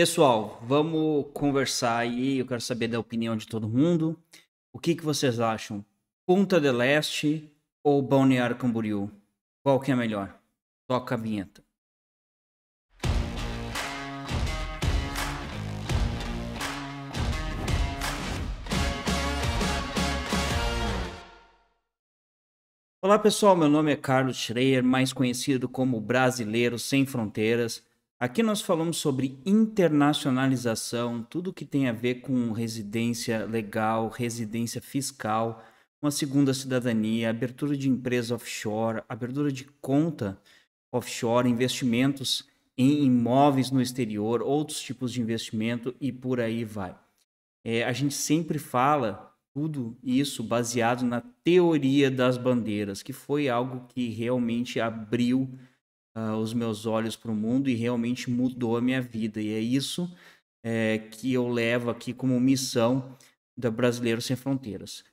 Pessoal, vamos conversar aí. Eu quero saber da opinião de todo mundo. O que, que vocês acham? Punta del Este ou Balneário Camboriú? Qual que é melhor? Toca a vinheta. Olá pessoal, meu nome é Carlos Schreier, mais conhecido como Brasileiro Sem Fronteiras. Aqui nós falamos sobre internacionalização, tudo que tem a ver com residência legal, residência fiscal, uma segunda cidadania, abertura de empresa offshore, abertura de conta offshore, investimentos em imóveis no exterior, outros tipos de investimento e por aí vai. É, a gente sempre fala tudo isso baseado na teoria das bandeiras, que foi algo que realmente abriu uh, os meus olhos para o mundo e realmente mudou a minha vida. E é isso é, que eu levo aqui como missão da Brasileiros Sem Fronteiras.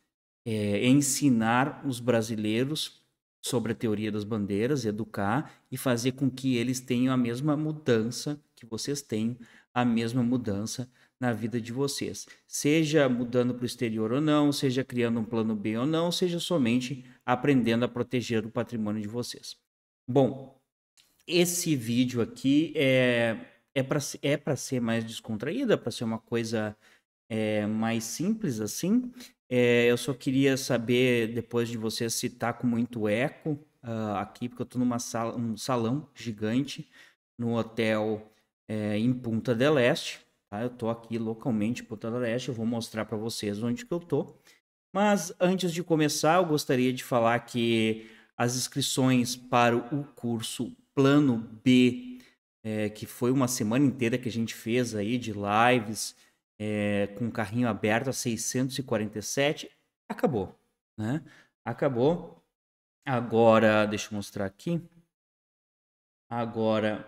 É, ensinar os brasileiros sobre a teoria das bandeiras, educar e fazer com que eles tenham a mesma mudança que vocês têm, a mesma mudança na vida de vocês. Seja mudando para o exterior ou não, seja criando um plano B ou não, seja somente aprendendo a proteger o patrimônio de vocês. Bom, esse vídeo aqui é é para é para ser mais descontraída, para ser uma coisa é, mais simples assim. É, eu só queria saber depois de você citar com muito eco uh, aqui, porque eu estou numa sala, um salão gigante no hotel é, em Punta del Este. Tá? Eu estou aqui localmente em Punta del Este. Eu vou mostrar para vocês onde que eu estou. Mas antes de começar, eu gostaria de falar que as inscrições para o curso plano B, é, que foi uma semana inteira que a gente fez aí de lives é, com o carrinho aberto a 647, acabou, né? Acabou. Agora, deixa eu mostrar aqui. Agora,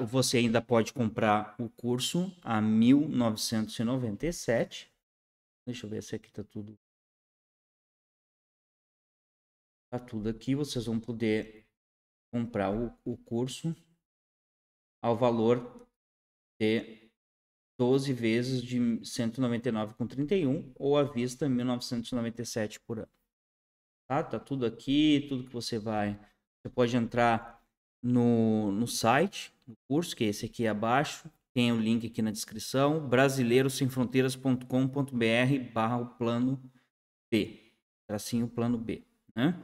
você ainda pode comprar o curso a 1997. Deixa eu ver se aqui tá tudo. Tá tudo aqui. Vocês vão poder comprar o, o curso ao valor de 12 vezes de 199,31 ou à vista 1997 por ano. Tá? tá tudo aqui, tudo que você vai. Você pode entrar no, no site do curso, que é esse aqui abaixo, tem o link aqui na descrição, brasileirosemfronteiras.com.br barra plano B, tracinho plano B, né?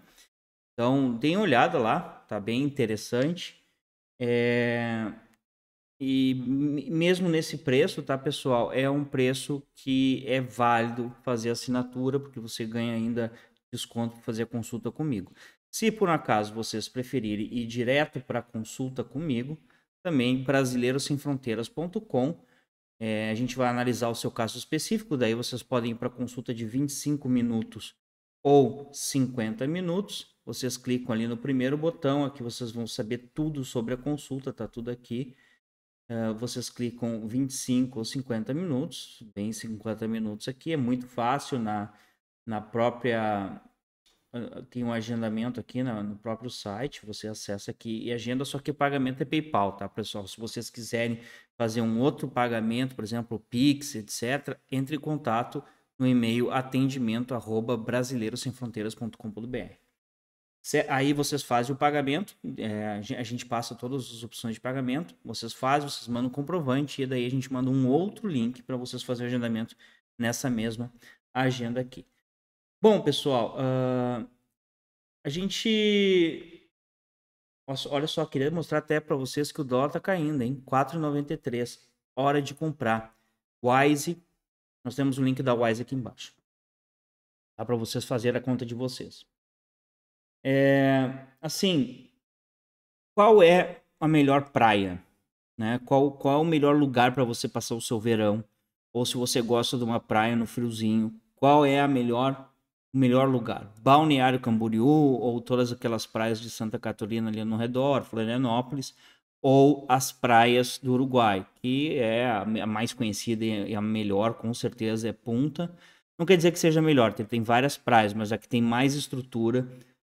Então, tem uma olhada lá, tá bem interessante. É... E mesmo nesse preço, tá, pessoal? É um preço que é válido fazer assinatura, porque você ganha ainda desconto para fazer a consulta comigo. Se por acaso vocês preferirem ir direto para consulta comigo, também brasileirosemfronteiras.com. É, eh, a gente vai analisar o seu caso específico, daí vocês podem ir para consulta de 25 minutos ou 50 minutos. Vocês clicam ali no primeiro botão, aqui vocês vão saber tudo sobre a consulta, tá tudo aqui. Uh, vocês clicam 25 ou 50 minutos, bem 50 minutos aqui, é muito fácil na, na própria ah, ah, tem um agendamento aqui no próprio site, você acessa aqui e agenda, só que o pagamento é PayPal, tá, pessoal? Se vocês quiserem fazer um outro pagamento, por exemplo, Pix, etc, entre em contato no e-mail atendimento@brasileirosemfronteiras.com.br. Aí vocês fazem o pagamento, é, a gente passa todas as opções de pagamento, vocês fazem, vocês mandam um comprovante e daí a gente manda um outro link para vocês fazerem o agendamento nessa mesma agenda aqui. Bom, pessoal, uh, a gente. Nossa, olha só, queria mostrar até para vocês que o dólar está caindo, hein? 4,93. Hora de comprar. Wise nós temos o link da Wise aqui embaixo. dá Para vocês fazerem a conta de vocês. É, assim, qual é a melhor praia? Né? Qual, qual é o melhor lugar para você passar o seu verão? Ou se você gosta de uma praia no friozinho, qual é a melhor o melhor lugar? Balneário Camboriú ou todas aquelas praias de Santa Catarina ali no redor, Florianópolis, ou as praias do Uruguai, que é a mais conhecida e a melhor, com certeza, é Punta. Não quer dizer que seja melhor, tem várias praias, mas a que tem mais estrutura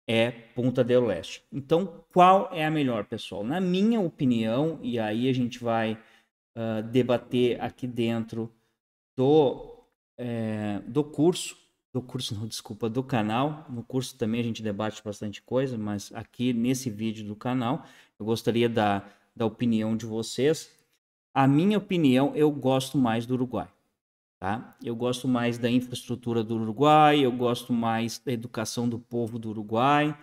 é Punta del Leste. Então, qual é a melhor, pessoal? Na minha opinião, e aí a gente vai uh, debater aqui dentro do, é, do curso, do curso, não, desculpa, do canal. No curso também a gente debate bastante coisa, mas aqui nesse vídeo do canal, eu gostaria da da opinião de vocês. A minha opinião, eu gosto mais do Uruguai. Tá? Eu gosto mais da infraestrutura do Uruguai, eu gosto mais da educação do povo do Uruguai,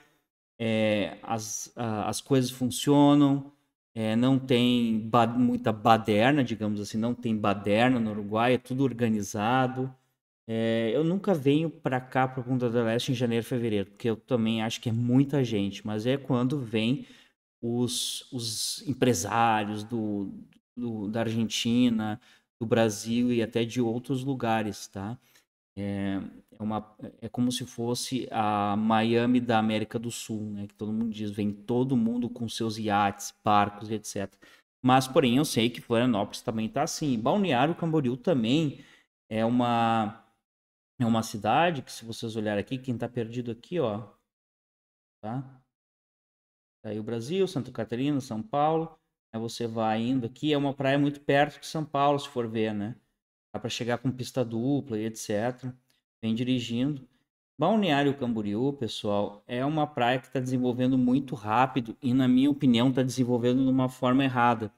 é, as, a, as coisas funcionam, é, não tem ba muita baderna, digamos assim, não tem baderna no Uruguai, é tudo organizado. É, eu nunca venho para cá, para Punta do Leste, em janeiro, fevereiro, porque eu também acho que é muita gente, mas é quando vem os, os empresários do, do, da Argentina, do Brasil e até de outros lugares, tá? É, é, uma, é como se fosse a Miami da América do Sul, né? Que todo mundo diz, vem todo mundo com seus iates, barcos e etc. Mas, porém, eu sei que Florianópolis também está assim. Balneário Camboriú também é uma é uma cidade que, se vocês olharem aqui, quem está perdido aqui, ó, tá? Aí o Brasil, Santa Catarina, São Paulo. Aí né, você vai indo aqui, é uma praia muito perto de São Paulo, se for ver, né? Dá para chegar com pista dupla e etc. Vem dirigindo. Balneário Camboriú, pessoal, é uma praia que está desenvolvendo muito rápido e, na minha opinião, está desenvolvendo de uma forma errada.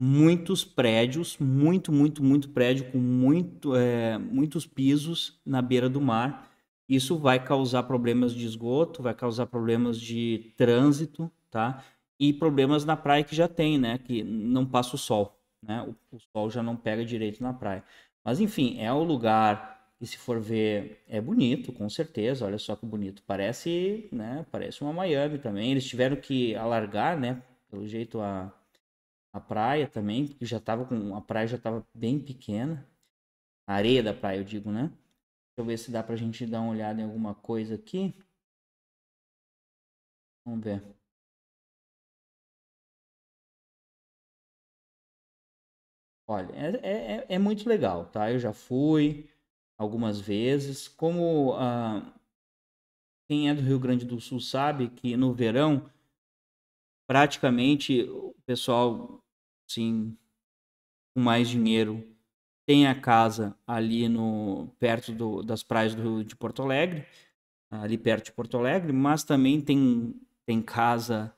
Muitos prédios, muito, muito, muito prédio com muito, é, muitos pisos na beira do mar isso vai causar problemas de esgoto, vai causar problemas de trânsito, tá? E problemas na praia que já tem, né? Que não passa o sol, né? O, o sol já não pega direito na praia. Mas enfim, é o lugar que se for ver é bonito, com certeza. Olha só que bonito. Parece, né? Parece uma Miami também. Eles tiveram que alargar, né? Pelo jeito a a praia também, porque já tava com a praia já estava bem pequena. A areia da praia, eu digo, né? Deixa eu ver se dá pra gente dar uma olhada em alguma coisa aqui. Vamos ver. Olha, é, é, é, é muito legal, tá? Eu já fui algumas vezes. Como ah, quem é do Rio Grande do Sul sabe que no verão, praticamente o pessoal, sim, com mais dinheiro tem a casa ali no perto do, das praias do, de Porto Alegre, ali perto de Porto Alegre, mas também tem, tem casa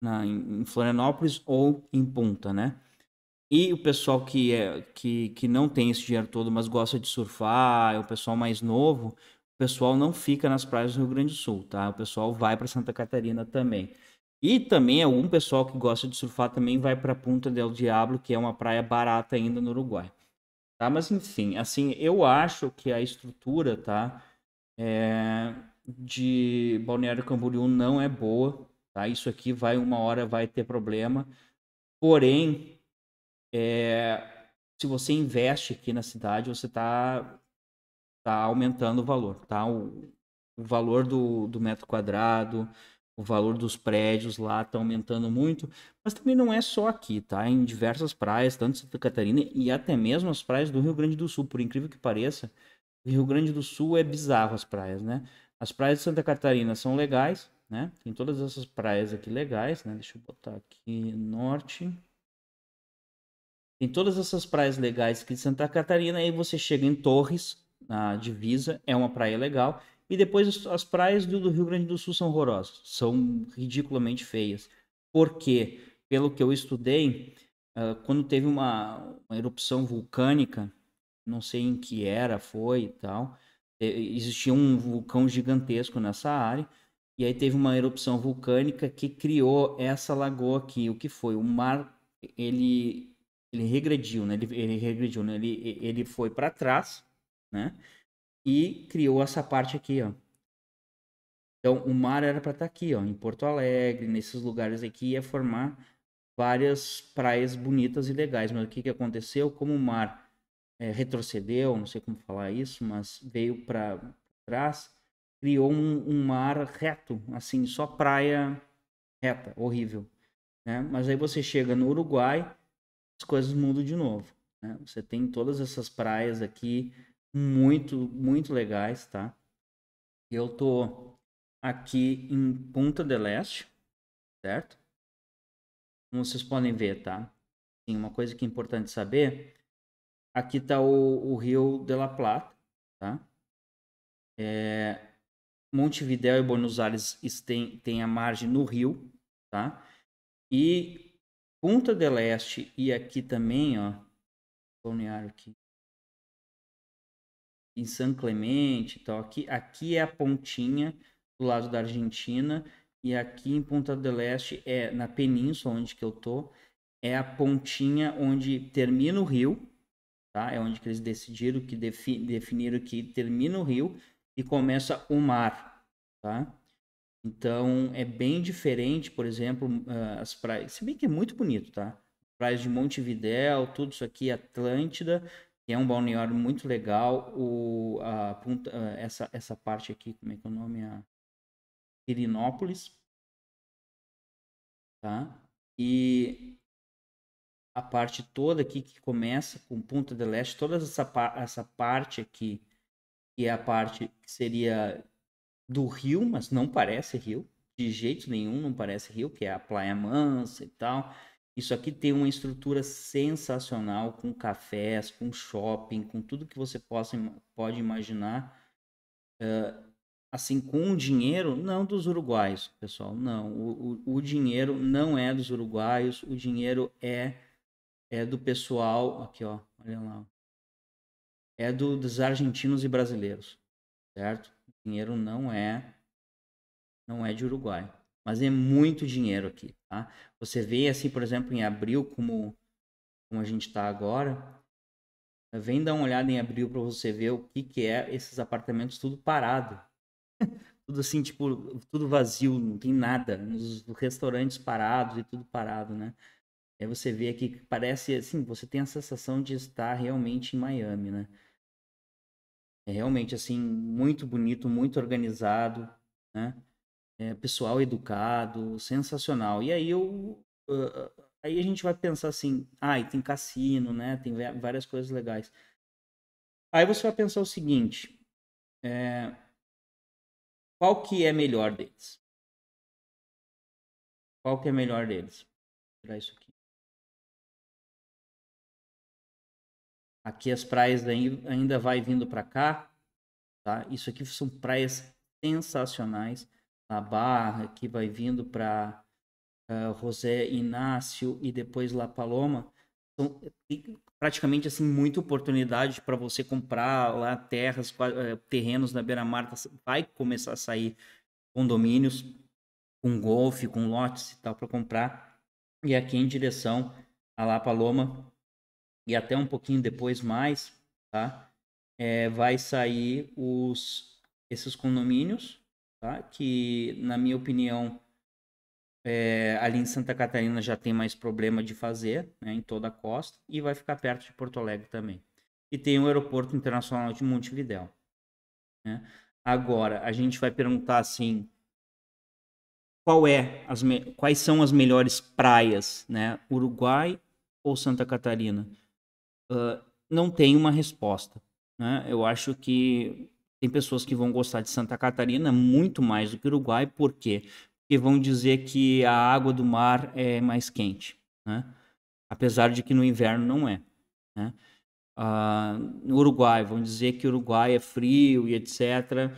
na, em Florianópolis ou em Punta, né? E o pessoal que, é, que, que não tem esse dinheiro todo, mas gosta de surfar, é o pessoal mais novo, o pessoal não fica nas praias do Rio Grande do Sul, tá? O pessoal vai para Santa Catarina também. E também algum pessoal que gosta de surfar também vai para Punta del Diablo, que é uma praia barata ainda no Uruguai. Tá? Mas enfim, assim, eu acho que a estrutura, tá? É, de Balneário Camboriú não é boa, tá? Isso aqui vai uma hora vai ter problema. Porém, é, se você investe aqui na cidade, você está tá aumentando o valor, tá? O, o valor do, do metro quadrado, o valor dos prédios lá está aumentando muito, mas também não é só aqui, tá? Em diversas praias, tanto Santa Catarina e até mesmo as praias do Rio Grande do Sul, por incrível que pareça, Rio Grande do Sul é bizarro as praias, né? As praias de Santa Catarina são legais, né? Tem todas essas praias aqui legais, né? Deixa eu botar aqui norte. Tem todas essas praias legais aqui de Santa Catarina, aí você chega em Torres, na divisa, é uma praia legal. E depois as praias do, Rio Grande do Sul são horrorosas, são ridiculamente feias. Porque, pelo que eu estudei, ah, quando teve uma, uma erupção vulcânica, não sei em que era, foi e tal, é, existia um vulcão gigantesco nessa área. E aí teve uma erupção vulcânica que criou essa lagoa aqui, o que foi? O mar, ele, ele regrediu, né? Ele, ele regrediu, né? Ele, ele foi para trás, né? e criou essa parte aqui, ó. Então, o mar era para estar tá aqui, ó, em Porto Alegre, nesses lugares aqui, ia formar várias praias bonitas e legais. Mas o que, que aconteceu? Como o mar é, retrocedeu, não sei como falar isso, mas veio para trás, criou um, um, mar reto, assim, só praia reta, horrível. Né? Mas aí você chega no Uruguai, as coisas mudam de novo. Né? Você tem todas essas praias aqui muito, muito legais, tá? Eu tô aqui em Punta del Este, certo? Como vocês podem ver, tá? Sim, uma coisa que é importante saber, aqui tá o, o Rio de la Plata, tá? É, Montevidéu e Buenos Aires têm têm a margem no rio, tá? E Punta del Este e aqui também, ó, aqui, em San Clemente então Aqui, aqui é a pontinha do lado da Argentina e aqui em Ponta del Este é na península onde que eu tô, é a pontinha onde termina o rio, tá? É onde que eles decidiram que defi definiram que termina o rio e começa o mar, tá? Então é bem diferente, por exemplo, ah, as praias. Se bem que é muito bonito, tá? Praias de Montevidéu, tudo isso aqui, Atlântida, é um balneário muito legal. O, a, ah, essa, essa parte aqui, como é que é o nome? A Quirinópolis. Tá? E a parte toda aqui que começa com Punta de Leste toda essa, essa parte aqui, que é a parte que seria do rio, mas não parece rio, de jeito nenhum não parece rio, que é a Praia Mansa e tal isso aqui tem uma estrutura sensacional com cafés, com shopping, com tudo que você possa, pode imaginar. Uh, assim, com o dinheiro, não dos uruguaios, pessoal, não. O, o, o, dinheiro não é dos uruguaios, o dinheiro é, é do pessoal. Aqui, ó, olha lá. É do, dos argentinos e brasileiros, certo? O dinheiro não é, não é de Uruguai mas é muito dinheiro aqui, tá? Você vê assim, por exemplo, em abril, como, como a gente está agora, vem dar uma olhada em abril para você ver o que que é esses apartamentos tudo parado, tudo assim tipo tudo vazio, não tem nada, os restaurantes parados e tudo parado, né? Aí você vê aqui que parece assim, você tem a sensação de estar realmente em Miami, né? É realmente assim muito bonito, muito organizado, né? é, pessoal educado, sensacional. E aí eu uh, aí a gente vai pensar assim, ah, tem cassino, né? Tem várias coisas legais. Aí você vai pensar o seguinte, é, qual que é melhor deles? Qual que é melhor deles? Vou tirar isso aqui. Aqui as praias ainda vai vindo para cá, tá? Isso aqui são praias sensacionais a Barra, que vai vindo para uh, eh, José Inácio e depois La Paloma, são eh, praticamente assim muita oportunidade para você comprar lá terras, eh, terrenos na beira-mar, tá, vai começar a sair condomínios com golfe, com lotes e tal para comprar. E aqui em direção a La Paloma e até um pouquinho depois mais, tá? É, vai sair os esses condomínios tá? que, na minha opinião, é, ali em Santa Catarina já tem mais problema de fazer, né, em toda a costa, e vai ficar perto de Porto Alegre também. E tem o Aeroporto Internacional de Montevidéu. Né? Agora, a gente vai perguntar assim, qual é as quais são as melhores praias, né? Uruguai ou Santa Catarina? Uh, não tem uma resposta. Né? Eu acho que tem pessoas que vão gostar de Santa Catarina muito mais do que Uruguai, por quê? Porque vão dizer que a água do mar é mais quente, né? apesar de que no inverno não é. Né? Uh, no Uruguai, vão dizer que o Uruguai é frio e etc.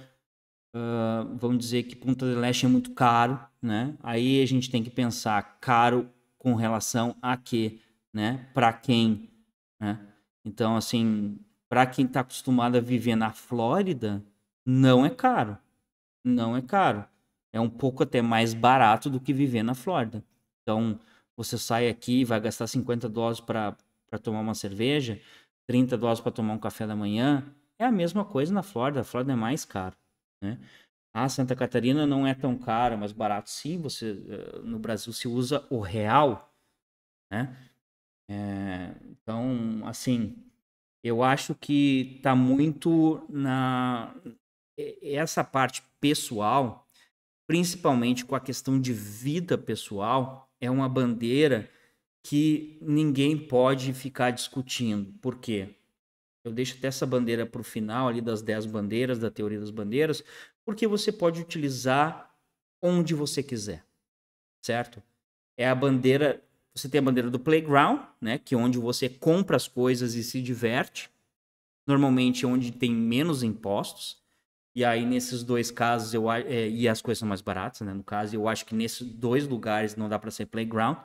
Uh, ah, vão dizer que Punta del Este é muito caro, né? Aí a gente tem que pensar caro com relação a quê, né? Para quem, né? Então, assim, para quem está acostumado a viver na Flórida, não é caro. Não é caro. É um pouco até mais barato do que viver na Flórida. Então, você sai aqui, vai gastar 50 dólares para tomar uma cerveja, 30 dólares para tomar um café da manhã. É a mesma coisa na Flórida. A Flórida é mais caro. Né? Ah, Santa Catarina não é tão cara, mas barato sim. Você eh, no Brasil se usa o real, né? É, então, assim, eu acho que tá muito na essa parte pessoal, principalmente com a questão de vida pessoal, é uma bandeira que ninguém pode ficar discutindo. Por quê? Eu deixo até essa bandeira para o final ali das 10 bandeiras, da teoria das bandeiras, porque você pode utilizar onde você quiser, certo? É a bandeira você tem a bandeira do playground, né, que é onde você compra as coisas e se diverte. Normalmente é onde tem menos impostos. E aí, nesses dois casos, eu, é, e as coisas são mais baratas, né? No caso, eu acho que nesses dois lugares não dá para ser playground.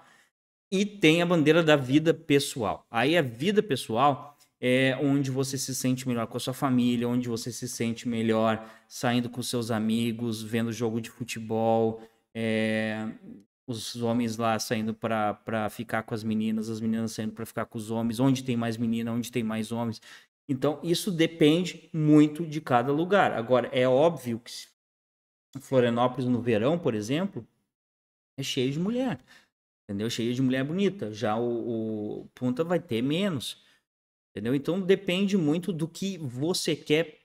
E tem a bandeira da vida pessoal. Aí a vida pessoal é onde você se sente melhor com a sua família, onde você se sente melhor saindo com seus amigos, vendo jogo de futebol, é, os homens lá saindo para ficar com as meninas, as meninas saindo para ficar com os homens, onde tem mais menina, onde tem mais homens. Então, isso depende muito de cada lugar. Agora, é óbvio que Florianópolis no verão, por exemplo, é cheio de mulher. Entendeu? Cheio de mulher bonita. Já o, o Punta vai ter menos. Entendeu? Então, depende muito do que você quer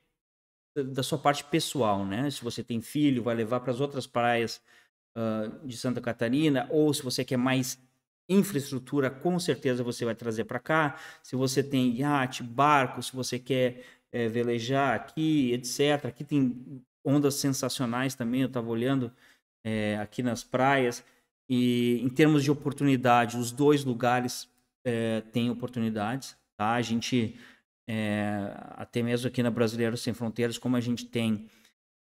da sua parte pessoal, né? Se você tem filho, vai levar para as outras praias uh, de Santa Catarina, ou se você quer mais infraestrutura, com certeza você vai trazer para cá. Se você tem iate, barco, se você quer é, velejar aqui, etc. Aqui tem ondas sensacionais também, eu estava olhando é, aqui nas praias. E em termos de oportunidade, os dois lugares é, têm oportunidades. Tá? A gente, é, até mesmo aqui na Brasileiro Sem Fronteiras, como a gente tem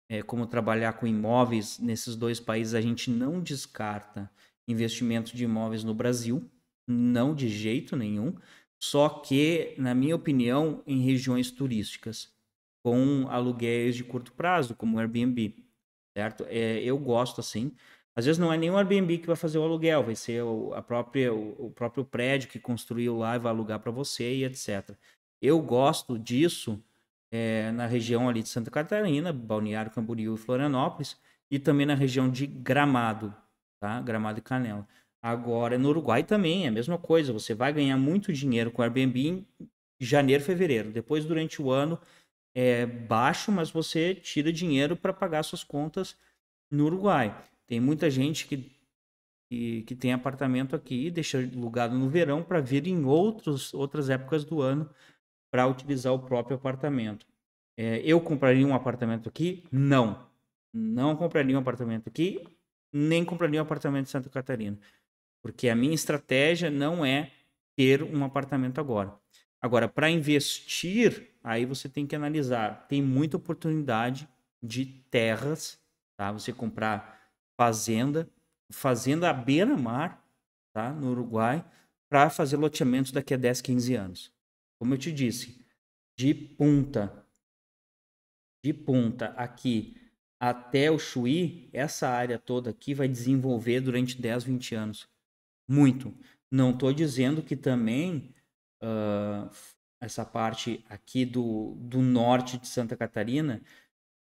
é, como trabalhar com imóveis nesses dois países, a gente não descarta investimento de imóveis no Brasil, não de jeito nenhum, só que, na minha opinião, em regiões turísticas, com aluguéis de curto prazo, como o Airbnb, certo? É, eu gosto assim. Às vezes não é nenhum Airbnb que vai fazer o aluguel, vai ser o, a própria, o, o próprio prédio que construiu lá e vai alugar para você e etc. Eu gosto disso é, na região ali de Santa Catarina, Balneário Camboriú e Florianópolis, e também na região de Gramado, tá? Gramado e Canela. Agora, no Uruguai também é a mesma coisa. Você vai ganhar muito dinheiro com Airbnb em janeiro, fevereiro. Depois, durante o ano, é baixo, mas você tira dinheiro para pagar suas contas no Uruguai. Tem muita gente que, que, que tem apartamento aqui e deixa alugado no verão para vir em outros, outras épocas do ano para utilizar o próprio apartamento. É, eu compraria um apartamento aqui? Não. Não compraria um apartamento aqui, nem compraria um apartamento em Santa Catarina. Porque a minha estratégia não é ter um apartamento agora. Agora, para investir, aí você tem que analisar. Tem muita oportunidade de terras, tá? Você comprar fazenda, fazenda à beira-mar, tá? No Uruguai, para fazer loteamento daqui a 10, 15 anos como eu te disse, de ponta, de ponta aqui até o Chuí, essa área toda aqui vai desenvolver durante 10, 20 anos. Muito. Não estou dizendo que também uh, essa parte aqui do, do norte de Santa Catarina,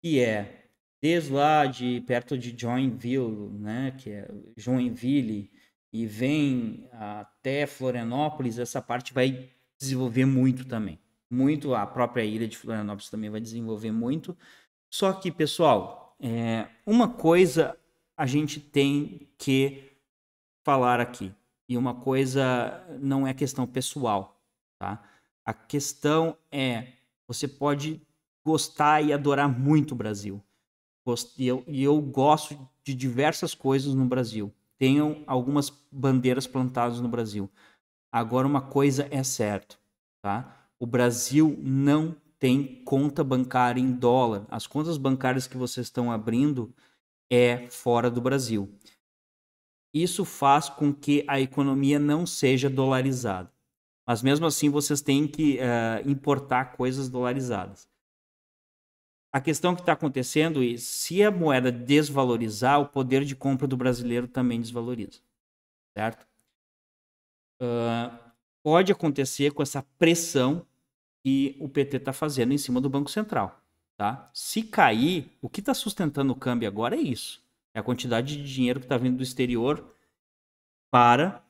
que é desde lá de perto de Joinville, né, que é Joinville, e vem até Florianópolis, essa parte vai desenvolver muito também. Muito, a própria ilha de Florianópolis também vai desenvolver muito. Só que, pessoal, é, uma coisa a gente tem que falar aqui, e uma coisa não é questão pessoal, tá? A questão é, você pode gostar e adorar muito o Brasil. E eu, e eu gosto de diversas coisas no Brasil. Tenho algumas bandeiras plantadas no Brasil. Agora uma coisa é certa, tá? O Brasil não tem conta bancária em dólar. As contas bancárias que vocês estão abrindo é fora do Brasil. Isso faz com que a economia não seja dolarizada. Mas mesmo assim vocês têm que uh, importar coisas dolarizadas. A questão que está acontecendo é se a moeda desvalorizar, o poder de compra do brasileiro também desvaloriza, certo? uh, pode acontecer com essa pressão que o PT está fazendo em cima do Banco Central. Tá? Se cair, o que está sustentando o câmbio agora é isso. É a quantidade de dinheiro que está vindo do exterior para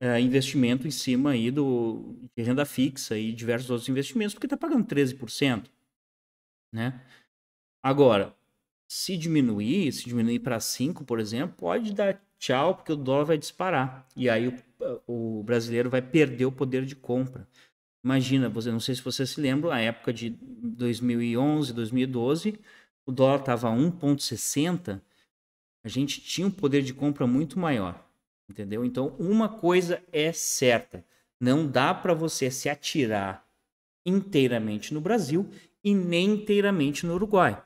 é, investimento em cima aí do, de renda fixa e diversos outros investimentos, porque está pagando 13%. Né? Agora, se diminuir, se diminuir para 5%, por exemplo, pode dar tchau, porque o dólar vai disparar. E aí o o brasileiro vai perder o poder de compra. Imagina, você não sei se você se lembra, a época de 2011, 2012, o dólar estava 1,60, a gente tinha um poder de compra muito maior, entendeu? Então, uma coisa é certa, não dá para você se atirar inteiramente no Brasil e nem inteiramente no Uruguai,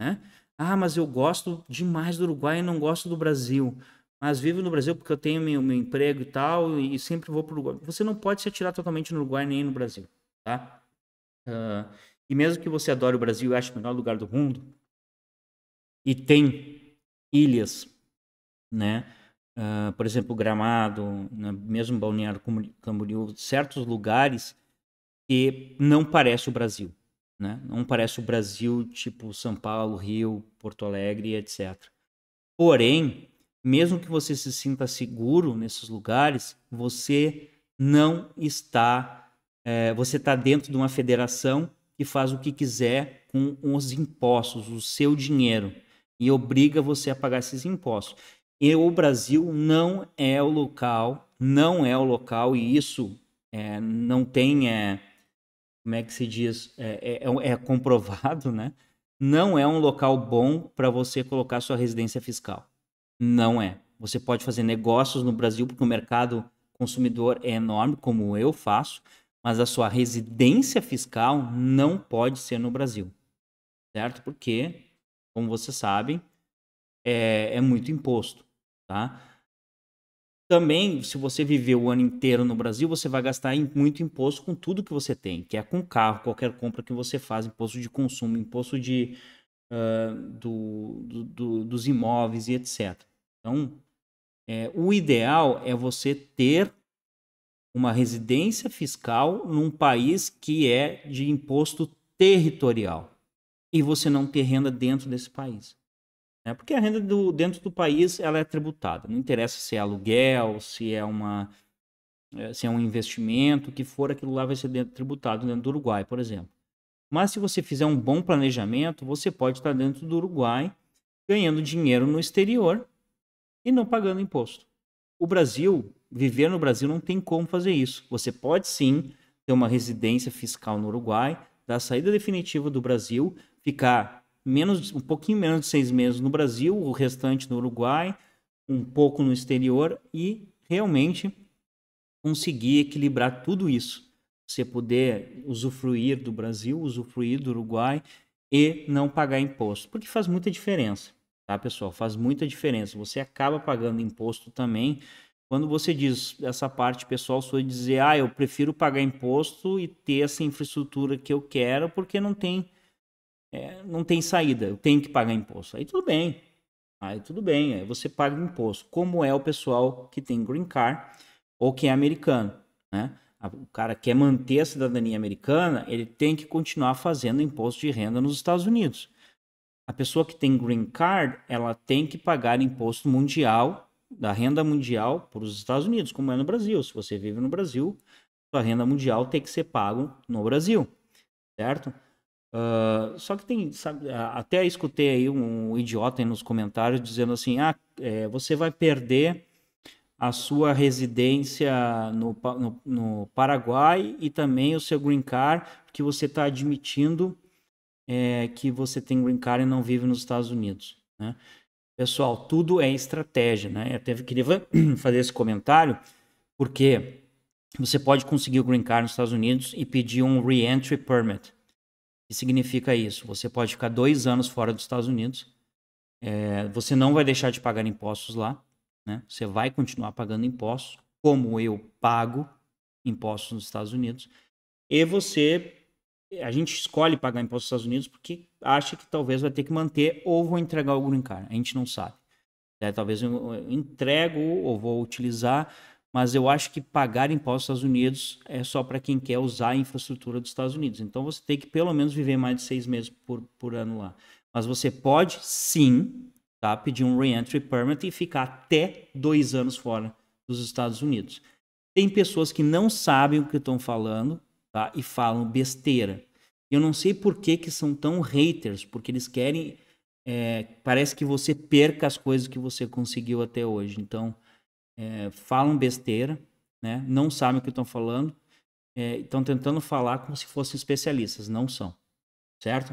né? Ah, mas eu gosto demais do Uruguai e não gosto do Brasil mas vivo no Brasil porque eu tenho meu, meu emprego e tal, e sempre vou para o Uruguai. Você não pode se atirar totalmente no Uruguai nem no Brasil, tá? Uh, e mesmo que você adore o Brasil e ache o melhor lugar do mundo, e tem ilhas, né? Uh, por exemplo, Gramado, né? mesmo Balneário Camboriú, certos lugares que não parece o Brasil, né? Não parece o Brasil tipo São Paulo, Rio, Porto Alegre, etc. Porém, mesmo que você se sinta seguro nesses lugares, você não está. É, você está dentro de uma federação que faz o que quiser com os impostos, o seu dinheiro, e obriga você a pagar esses impostos. E o Brasil não é o local, não é o local, e isso é, não tem. É, como é que se diz? é, é, é, é comprovado, né? Não é um local bom para você colocar sua residência fiscal. Não é. Você pode fazer negócios no Brasil, porque o mercado consumidor é enorme, como eu faço, mas a sua residência fiscal não pode ser no Brasil. Certo? Porque, como vocês sabem, é, é muito imposto. Tá? Também, se você viver o ano inteiro no Brasil, você vai gastar muito imposto com tudo que você tem, que é com carro, qualquer compra que você faz, imposto de consumo, imposto de uh, do, do, do, dos imóveis e etc. Então, é, o ideal é você ter uma residência fiscal num país que é de imposto territorial e você não ter renda dentro desse país. Né? Porque a renda do, dentro do país ela é tributada. Não interessa se é aluguel, se é uma eh, se é um investimento, o que for, aquilo lá vai ser tributado dentro do Uruguai, por exemplo. Mas se você fizer um bom planejamento, você pode estar dentro do Uruguai ganhando dinheiro no exterior e não pagando imposto. O Brasil, viver no Brasil não tem como fazer isso. Você pode sim ter uma residência fiscal no Uruguai, dar saída definitiva do Brasil, ficar menos um pouquinho menos de seis meses no Brasil, o restante no Uruguai, um pouco no exterior e realmente conseguir equilibrar tudo isso você poder usufruir do Brasil, usufruir do Uruguai e não pagar imposto, porque faz muita diferença, tá, pessoal? Faz muita diferença. Você acaba pagando imposto também. Quando você diz essa parte pessoal sua dizer, ah, eu prefiro pagar imposto e ter essa infraestrutura que eu quero, porque não tem é, não tem saída, eu tenho que pagar imposto. Aí tudo bem. Aí tudo bem, aí você paga imposto. Como é o pessoal que tem green card ou que é americano, né? o cara quer manter a cidadania americana, ele tem que continuar fazendo imposto de renda nos Estados Unidos. A pessoa que tem green card, ela tem que pagar imposto mundial, da renda mundial, para os Estados Unidos, como é no Brasil. Se você vive no Brasil, sua renda mundial tem que ser pago no Brasil, certo? Uh, só que tem, sabe, até escutei aí um idiota aí nos comentários dizendo assim, ah, é, você vai perder a sua residência no, no, no, Paraguai e também o seu green card, que você está admitindo é, que você tem green card e não vive nos Estados Unidos. Né? Pessoal, tudo é estratégia, né? Eu até queria fazer esse comentário, porque você pode conseguir o green card nos Estados Unidos e pedir um re-entry permit. O que significa isso? Você pode ficar dois anos fora dos Estados Unidos, é, você não vai deixar de pagar impostos lá, né? Você vai continuar pagando impostos, como eu pago impostos nos Estados Unidos. E você, a gente escolhe pagar impostos nos Estados Unidos porque acha que talvez vai ter que manter ou vou entregar o green card. A gente não sabe. É, talvez eu entrego ou vou utilizar, mas eu acho que pagar impostos nos Estados Unidos é só para quem quer usar a infraestrutura dos Estados Unidos. Então você tem que pelo menos viver mais de seis meses por, por ano lá. Mas você pode sim tá? Pedir um reentry permit e ficar até dois anos fora dos Estados Unidos. Tem pessoas que não sabem o que estão falando, tá? E falam besteira. Eu não sei por que, que são tão haters, porque eles querem. É, parece que você perca as coisas que você conseguiu até hoje. Então, é, falam besteira, né? Não sabem o que estão falando. É, estão é, tentando falar como se fossem especialistas, não são, certo?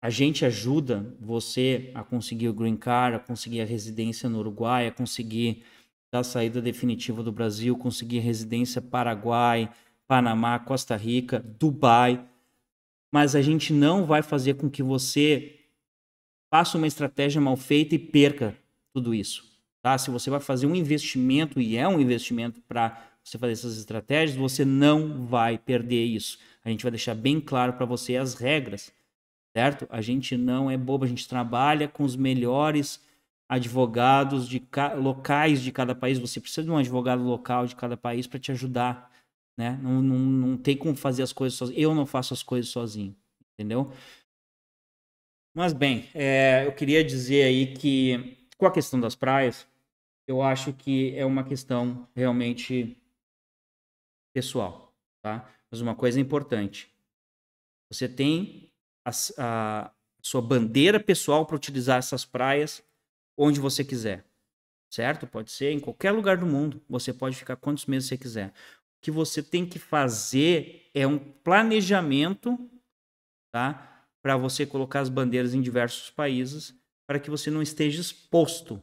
A gente ajuda você a conseguir o green card, a conseguir a residência no Uruguai, a conseguir da saída definitiva do Brasil, conseguir residência Paraguai, Panamá, Costa Rica, Dubai. Mas a gente não vai fazer com que você faça uma estratégia mal feita e perca tudo isso. Tá? Se você vai fazer um investimento, e é um investimento para você fazer essas estratégias, você não vai perder isso. A gente vai deixar bem claro para você as regras certo? A gente não é bobo, a gente trabalha com os melhores advogados de locais de cada país. Você precisa de um advogado local de cada país para te ajudar, né? Não, não, não tem como fazer as coisas sozinho. Eu não faço as coisas sozinho, entendeu? Mas bem, é, eu queria dizer aí que com a questão das praias, eu acho que é uma questão realmente pessoal, tá? Mas uma coisa importante, você tem a, a sua bandeira pessoal para utilizar essas praias onde você quiser. Certo? Pode ser em qualquer lugar do mundo. Você pode ficar quantos meses você quiser. O que você tem que fazer é um planejamento, tá? Para você colocar as bandeiras em diversos países, para que você não esteja exposto,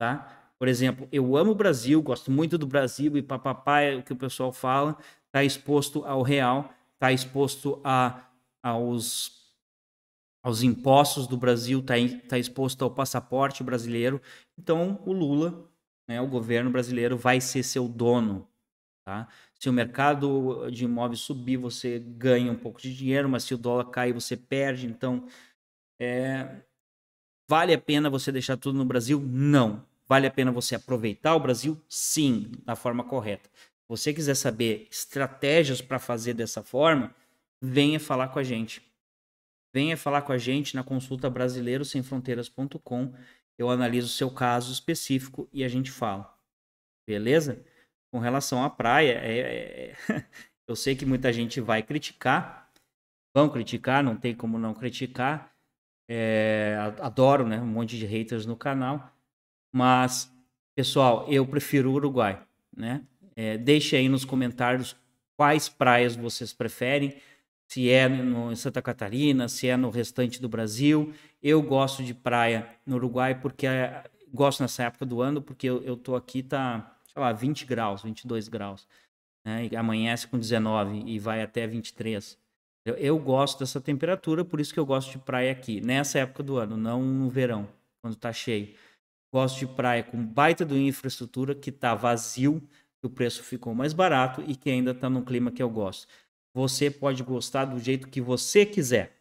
tá? Por exemplo, eu amo o Brasil, gosto muito do Brasil e papapá é o que o pessoal fala, tá exposto ao real, tá exposto a aos aos impostos do Brasil, está tá exposto ao passaporte brasileiro. Então, o Lula, né, o governo brasileiro, vai ser seu dono. Tá? Se o mercado de imóveis subir, você ganha um pouco de dinheiro, mas se o dólar cair, você perde. Então, é... vale a pena você deixar tudo no Brasil? Não. Vale a pena você aproveitar o Brasil? Sim, da forma correta. Se você quiser saber estratégias para fazer dessa forma, venha falar com a gente. Venha falar com a gente na consulta brasileirosemfronteiras.com. Eu analiso o seu caso específico e a gente fala. Beleza? Com relação à praia, é, é, é eu sei que muita gente vai criticar. Vão criticar, não tem como não criticar. É, adoro, né? Um monte de haters no canal. Mas, pessoal, eu prefiro o Uruguai, né? É, deixe aí nos comentários quais praias vocês preferem se é no, em Santa Catarina, se é no restante do Brasil. Eu gosto de praia no Uruguai porque é, gosto nessa época do ano, porque eu, eu tô aqui, tá, sei lá, 20 graus, 22 graus. Né? E amanhece com 19 e vai até 23. Eu, eu gosto dessa temperatura, por isso que eu gosto de praia aqui, nessa época do ano, não no verão, quando tá cheio. Gosto de praia com baita do infraestrutura, que tá vazio, que o preço ficou mais barato e que ainda tá num clima que eu gosto você pode gostar do jeito que você quiser,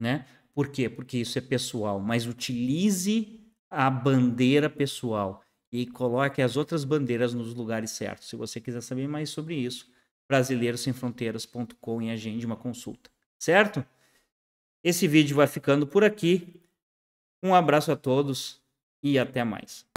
né? Por quê? Porque isso é pessoal, mas utilize a bandeira pessoal e coloque as outras bandeiras nos lugares certos. Se você quiser saber mais sobre isso, brasileirosemfronteiras.com e agende uma consulta, certo? Esse vídeo vai ficando por aqui. Um abraço a todos e até mais.